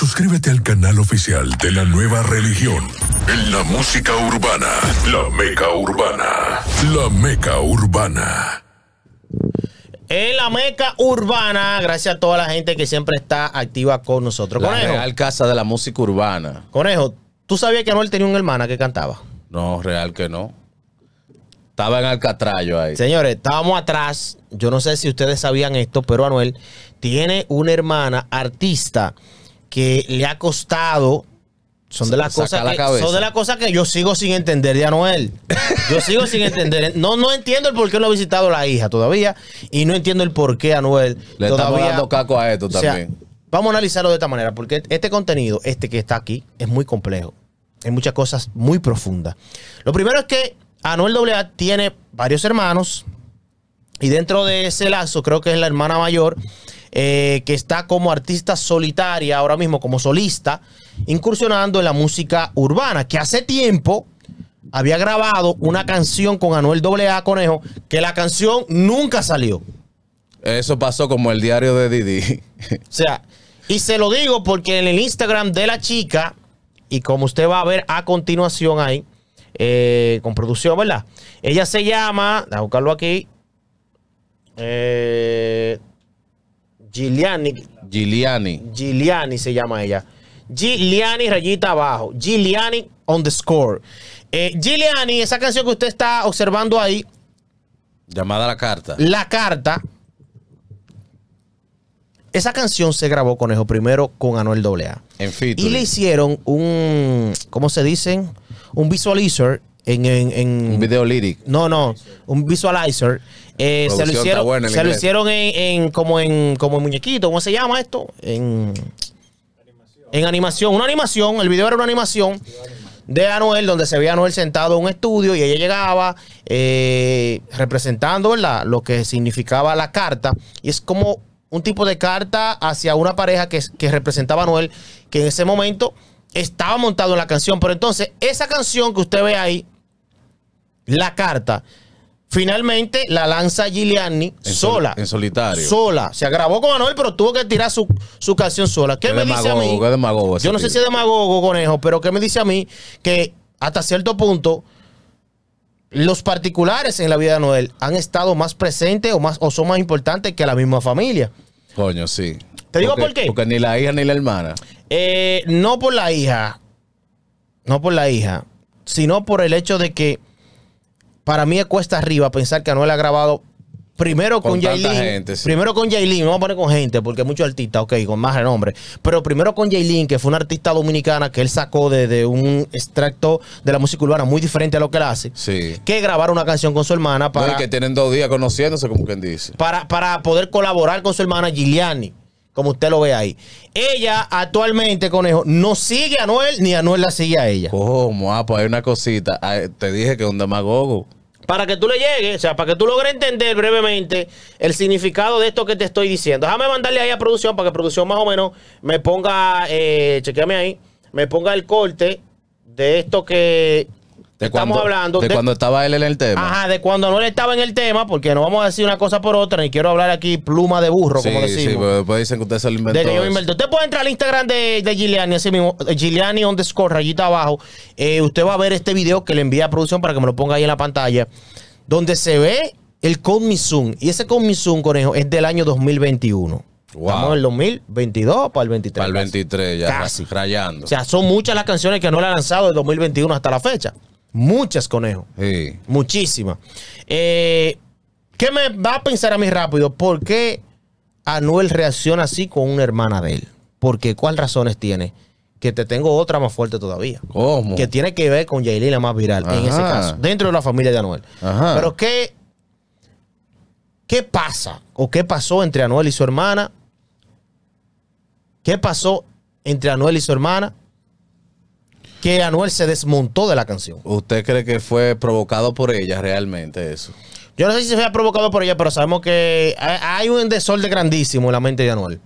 Suscríbete al canal oficial de la nueva religión. En la música urbana. La Meca Urbana. La Meca Urbana. En la Meca Urbana, gracias a toda la gente que siempre está activa con nosotros. La Conejo. Real Casa de la Música Urbana. Conejo, ¿tú sabías que Anuel tenía una hermana que cantaba? No, real que no. Estaba en Alcatrayo ahí. Señores, estábamos atrás. Yo no sé si ustedes sabían esto, pero Anuel tiene una hermana artista que le ha costado son de las cosas que, de las cosas que yo sigo sin entender de Anuel. Yo sigo sin entender. No, no entiendo el por qué lo ha visitado la hija todavía. Y no entiendo el por qué Anuel. Le todavía, dando caco a esto también. vamos a analizarlo de esta manera, porque este contenido, este que está aquí, es muy complejo. Hay muchas cosas muy profundas. Lo primero es que Anuel AA tiene varios hermanos. Y dentro de ese lazo, creo que es la hermana mayor eh, que está como artista solitaria ahora mismo, como solista, incursionando en la música urbana, que hace tiempo había grabado una canción con Anuel AA Conejo, que la canción nunca salió. Eso pasó como el diario de Didi. o sea, y se lo digo porque en el Instagram de la chica, y como usted va a ver a continuación ahí, eh, con producción, ¿verdad? Ella se llama, a buscarlo aquí, eh, Giliani. Giliani. Giliani se llama ella. Giliani rayita abajo. Giliani on the score. Eh, Giliani, esa canción que usted está observando ahí. Llamada La Carta. La Carta. Esa canción se grabó, con Conejo, primero con Anuel AA. En featuring. Y le hicieron un, ¿cómo se dicen? Un visualizer en... un video lyric. No, no, un visualizer eh, se lo hicieron, se lo en, como en como en muñequito, ¿cómo se llama esto? En animación. en animación, una animación, el video era una animación de Anuel donde se veía a Anuel sentado en un estudio y ella llegaba eh, representando ¿verdad? lo que significaba la carta y es como un tipo de carta hacia una pareja que, que representaba a Anuel que en ese momento estaba montado en la canción, pero entonces esa canción que usted ve ahí, la carta Finalmente la lanza Giuliani sola. en solitario. Sola. Se agravó con Anuel, pero tuvo que tirar su, su canción sola. ¿Qué me dice a mí? Yo no sé si es demagogo, conejo, pero ¿qué me dice a mí? Que hasta cierto punto los particulares en la vida de Anuel han estado más presentes o, más, o son más importantes que la misma familia. Coño, sí. ¿Te digo por qué? Porque ni la hija ni la hermana. Eh, no por la hija. No por la hija. Sino por el hecho de que para mí es cuesta arriba pensar que Anuel ha grabado primero con, con Primero con Jaylin, vamos a poner con gente, porque hay muchos artistas, ok, con más renombre. Pero primero con Jaylin, que fue una artista dominicana que él sacó de, un extracto de la música urbana muy diferente a lo que él hace. Sí. Que grabar una canción con su hermana para. No, que tienen dos días conociéndose, como quien dice. Para, para poder colaborar con su hermana Giuliani como usted lo ve ahí. Ella actualmente, conejo, no sigue a Noel ni a Noel la sigue a ella. ¿Cómo? Ah, pues hay una cosita. Ah, te dije que es un demagogo. Para que tú le llegues, o sea, para que tú logres entender brevemente el significado de esto que te estoy diciendo. Déjame mandarle ahí a producción para que producción más o menos me ponga, eh, chequeame ahí, me ponga el corte de esto que de Estamos cuando, hablando de, cuando estaba él en el tema. Ajá, de cuando no le estaba en el tema, porque no vamos a decir una cosa por otra, ni quiero hablar aquí pluma de burro, como decimos. Sí, sí, después pues dicen que usted se lo inventó. Usted puede entrar al Instagram de, de Giuliani, así mismo, Giuliani allí rayita abajo. Eh, usted va a ver este video que le envía a producción para que me lo ponga ahí en la pantalla, donde se ve el Zoom Y ese Zoom, conejo, es del año 2021. Estamos en el 2022 para el 23. Para el 23, ya. Casi. Rayando. O sea, son muchas las canciones que no le ha lanzado de 2021 hasta la fecha. Muchas conejos. Muchísimas. Eh, ¿Qué me va a pensar a mí rápido? ¿Por qué Anuel reacciona así con una hermana de él? ¿Por qué? ¿cuáles razones tiene? Que te tengo otra más fuerte todavía. ¿Cómo? Que tiene que ver con Yailin, la más viral, en ese caso, dentro de la familia de Anuel. Pero ¿qué, ¿qué pasa? ¿O qué pasó entre Anuel y su hermana? ¿Qué pasó entre Anuel y su hermana? que Anuel se desmontó de la canción. ¿Usted cree que fue provocado por ella realmente eso? Yo no sé si fue provocado por ella, pero sabemos que hay un desorden grandísimo en la mente de Anuel.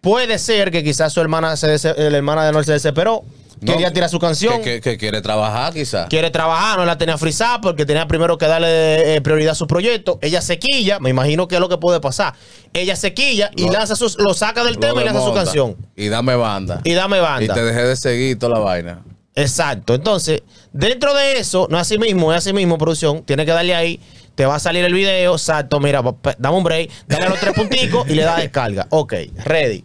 Puede ser que quizás su hermana, se la hermana de Anuel se desesperó. quería tirar su canción. Que, quiere trabajar, quizás. Quiere trabajar, no la tenía frisada porque tenía primero que darle eh, prioridad a su proyecto. Ella se quilla, me imagino que es lo que puede pasar. Ella se quilla y lo, lanza lo saca del tema y lanza su canción. Y dame banda. Y dame banda. Y te dejé de seguir toda la vaina. Exacto. Entonces, dentro de eso, no es así mismo, es así mismo, producción. Tiene que darle ahí, te va a salir el video. Exacto, mira, dame un break, dale los tres punticos y le da descarga. Ok, ready.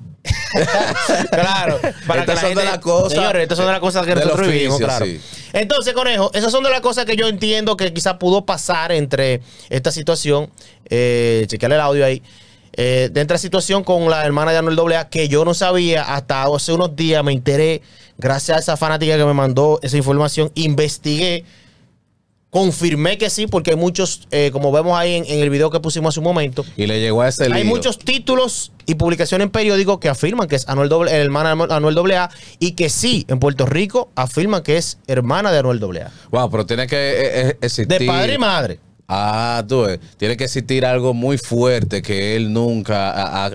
claro, para estas que la son gente, de las cosas. Señores, estas son de las cosas que nosotros claro. Entonces, conejo, esas son de las cosas que yo entiendo que quizás pudo pasar entre esta situación. Eh, el audio ahí. Eh, de la situación con la hermana de Anuel AA, que yo no sabía hasta hace unos días, me enteré, gracias a esa fanática que me mandó esa información, investigué, confirmé que sí, porque hay muchos, eh, como vemos ahí en, el video que pusimos hace un momento, y le llegó a ese hay muchos títulos y publicaciones en periódicos que afirman que es Anuel hermana de Anuel AA y que sí, en Puerto Rico afirman que es hermana de Anuel AA. Wow, pero tiene que eh, eh, existir. De padre y madre. Ah, tú Tiene que existir algo muy fuerte que él nunca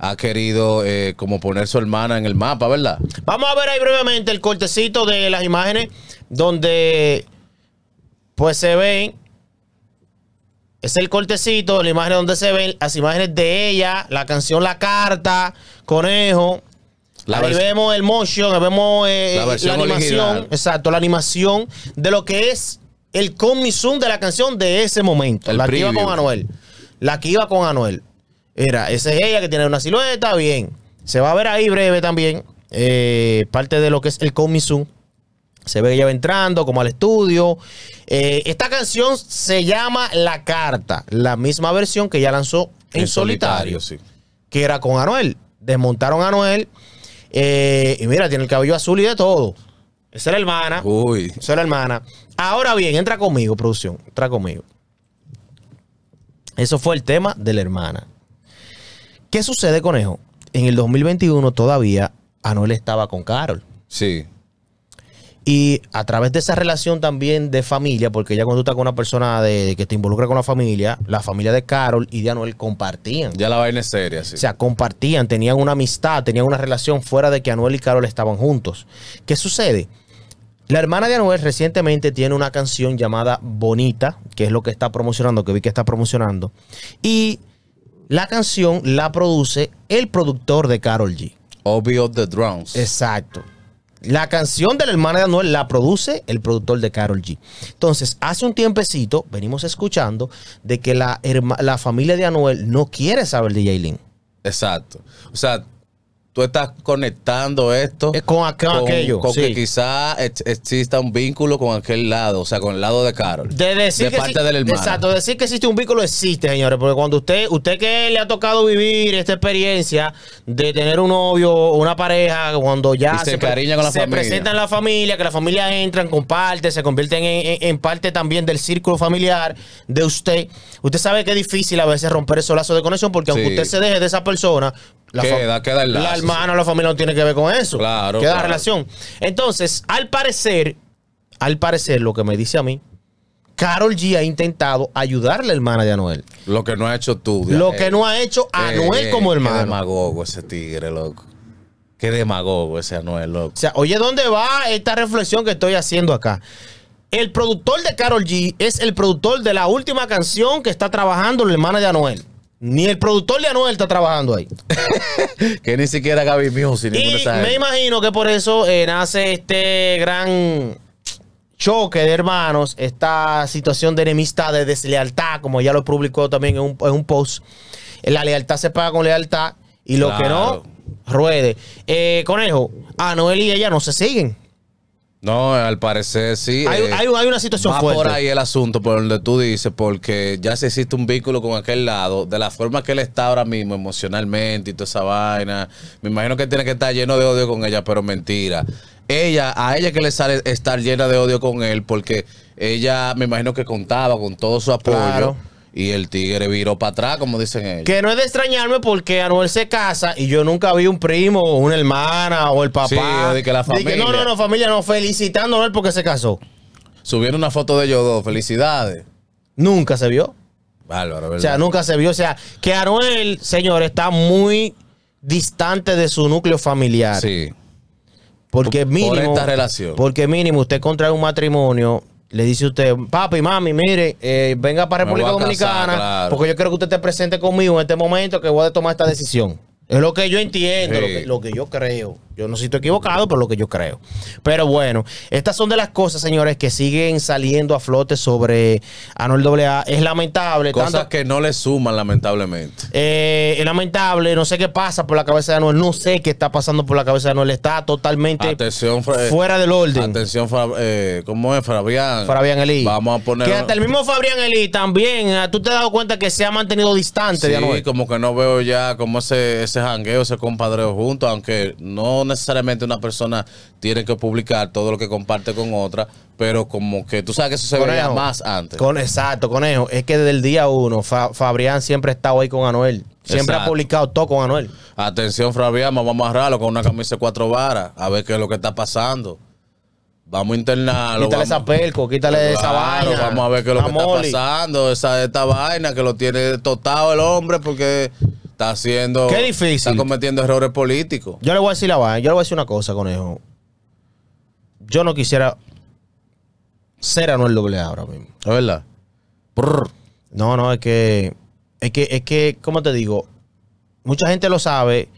ha, querido eh, como poner su hermana en el mapa, ¿verdad? Vamos a ver ahí brevemente el cortecito de las imágenes donde pues se ven. Es el cortecito de la imagen donde se ven las imágenes de ella, la canción La Carta, Conejo. La ahí vemos el motion, vemos eh, eh, la, animación. Exacto, la animación de lo que es el zoom de la canción de ese momento. la que iba con Anuel. La que iba con Anuel. Era, esa es ella que tiene una silueta, bien. Se va a ver ahí breve también. Eh, parte de lo que es el zoom Se ve ella entrando como al estudio. Eh, esta canción se llama La Carta, la misma versión que ya lanzó en, solitario, sí. que era con Anuel. Desmontaron a Anuel. Eh, y mira, tiene el cabello azul y de todo. Esa es la hermana. Uy. Esa es la hermana. Ahora bien, entra conmigo, producción. Entra conmigo. Eso fue el tema de la hermana. ¿Qué sucede, conejo? En el 2021 todavía Anuel estaba con Carol. Sí. Y a través de esa relación también de familia, porque ella cuando con una persona de, que te involucra con la familia, la familia de Carol y de Anuel compartían. Ya la vaina es seria, sí. O sea, compartían, tenían una amistad, tenían una relación fuera de que Anuel y Carol estaban juntos. ¿Qué sucede? La hermana de Anuel recientemente tiene una canción llamada Bonita, que es lo que está promocionando, que vi que está promocionando. Y la canción la produce el productor de Carol G. Obvio the Drones. Exacto. La canción de la hermana de Anuel la produce el productor de Carol G. Entonces, hace un tiempecito venimos escuchando de que la, la familia de Anuel no quiere saber de Jaylin. Exacto. O sea, tú estás conectando esto eh, con, acá, con, que quizá exista un vínculo con aquel lado, o sea, con el lado de Carol. De, decir que parte del hermano. Exacto, decir que existe un vínculo existe, señores, porque cuando usted, usted que le ha tocado vivir esta experiencia de tener un novio o una pareja, cuando ya se, presenta en la familia. presentan la familia, que la familia entra, comparte, se convierten en, parte también del círculo familiar de usted, usted sabe que es difícil a veces romper esos lazos de conexión, porque aunque usted se deje de esa persona, la queda, queda el La hermana o la familia no tiene que ver con eso. Claro. Queda la relación. Entonces, al parecer, al parecer, lo que me dice a mí, Carol G ha intentado ayudar a la hermana de Anuel. Lo que no ha hecho tú. Lo que no ha hecho Anuel como hermano. Qué demagogo ese tigre, loco. Qué demagogo ese Anuel, loco. O sea, oye, ¿dónde va esta reflexión que estoy haciendo acá? El productor de Carol G es el productor de la última canción que está trabajando la hermana de Anuel. Ni el productor de Anuel está trabajando ahí. que ni siquiera Gaby Music. Y me imagino que por eso eh, nace este gran choque de hermanos, esta situación de enemistad, de deslealtad, como ya lo publicó también en un, en post. La lealtad se paga con lealtad y lo que no, ruede. Eh, conejo, Anuel y ella no se siguen. No, al parecer sí. Hay, eh, una situación va fuerte. por ahí el asunto por donde tú dices, porque ya se existe un vínculo con aquel lado, de la forma que él está ahora mismo emocionalmente y toda esa vaina. Me imagino que tiene que estar lleno de odio con ella, pero mentira. Ella, a ella que le sale estar llena de odio con él, porque ella me imagino que contaba con todo su apoyo. Y el tigre viró para atrás, como dicen ellos. Que no es de extrañarme porque Anuel se casa y yo nunca vi un primo o una hermana o el papá. Sí, de que la familia. no, no, no, familia no, felicitando a Anuel porque se casó. Subieron una foto de ellos dos, felicidades. Nunca se vio. Bárbaro, ¿verdad? O sea, nunca se vio. O sea, que Anuel, señor, está muy distante de su núcleo familiar. Sí. Porque mínimo. Por esta relación. Porque mínimo, usted contrae un matrimonio le dice usted, papi, mami, mire, eh, venga para República Dominicana, porque yo quiero que usted esté presente conmigo en este momento que voy a tomar esta decisión. Es lo que yo entiendo, lo que yo creo. Yo no sé si estoy equivocado, por lo que yo creo. Pero bueno, estas son de las cosas, señores, que siguen saliendo a flote sobre Anuel AA. Es lamentable. Cosas que no le suman, lamentablemente. Eh, es lamentable. No sé qué pasa por la cabeza de Anuel. No sé qué está pasando por la cabeza de Anuel. Está totalmente eh, fuera del orden. Atención, eh, ¿cómo es? Fabián. Fabián Eli Vamos a poner. Que hasta el mismo Fabián Eli también. Ah, Tú te has dado cuenta que se ha mantenido distante de Anuel. como que no veo ya como ese, ese jangueo, ese compadreo junto aunque no necesariamente una persona tiene que publicar todo lo que comparte con otra, pero como que tú sabes que eso se veía más antes. Con, exacto, con conejo. Es que desde el día uno, Fabián Fabrián siempre ha estado ahí con Anuel. Siempre ha publicado todo con Anuel. Atención, Fabrián, vamos a amarrarlo con una camisa de cuatro varas, a ver qué es lo que está pasando. Vamos a internarlo. Quítale esa pelco, quítale esa vaina. Vamos a ver qué es lo que está pasando, esa, esta vaina que lo tiene totado el hombre porque está haciendo. Qué difícil. Está cometiendo errores políticos. Yo le voy a decir la vaina. Yo le voy a decir una cosa, conejo. Yo no quisiera ser el doble ahora mismo. ¿Es verdad? No, no, es que. Es que, es que, te digo? Mucha gente lo sabe.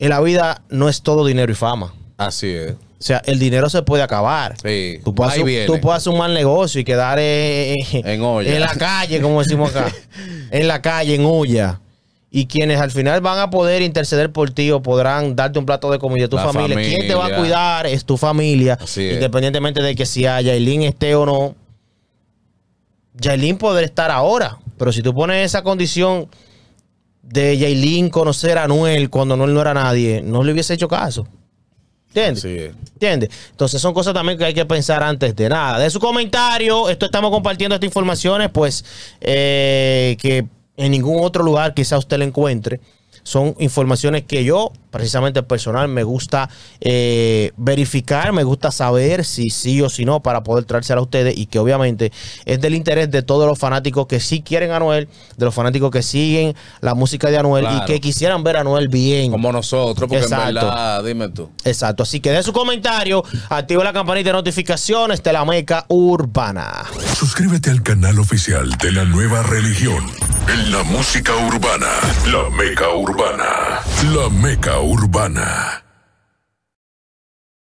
En la vida no es todo dinero y fama. Así es. O sea, el dinero se puede acabar. Tú puedes, hacer, un mal negocio y quedar en, en, en la calle, como decimos acá. en la calle, en olla y quienes al final van a poder interceder por ti o podrán darte un plato de comida a tu familia. quién Quien te va a cuidar es tu familia, independientemente de que si a Yailin esté o no. Yailin podrá estar ahora, pero si tú pones esa condición de Yailin conocer a Noel cuando Noel no era nadie, no le hubiese hecho caso. ¿Entiendes? ¿Entiendes? Entonces son cosas también que hay que pensar antes de nada. De su comentario, esto estamos compartiendo estas informaciones, pues eh, que en ningún otro lugar quizá usted lo encuentre. Son informaciones que yo, precisamente personal, me gusta eh, verificar, me gusta saber si sí o si no para poder traérsela a ustedes y que obviamente es del interés de todos los fanáticos que sí quieren a Anuel, de los fanáticos que siguen la música de Anuel y que quisieran ver a Anuel bien. Como nosotros, porque Exacto. verdad, dime tú. Exacto, así que de su comentario, activa la campanita de notificaciones de la Meca Urbana. Suscríbete al canal oficial de la nueva religión. En la música urbana, la meca urbana, la meca urbana.